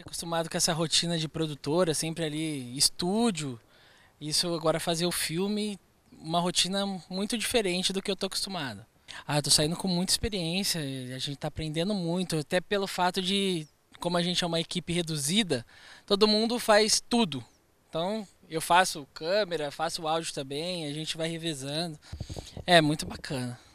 gente acostumado com essa rotina de produtora, sempre ali, estúdio. Isso agora fazer o filme, uma rotina muito diferente do que eu tô acostumado. Ah, eu tô saindo com muita experiência, a gente tá aprendendo muito, até pelo fato de, como a gente é uma equipe reduzida, todo mundo faz tudo. Então, eu faço câmera, faço áudio também, a gente vai revezando. É muito bacana.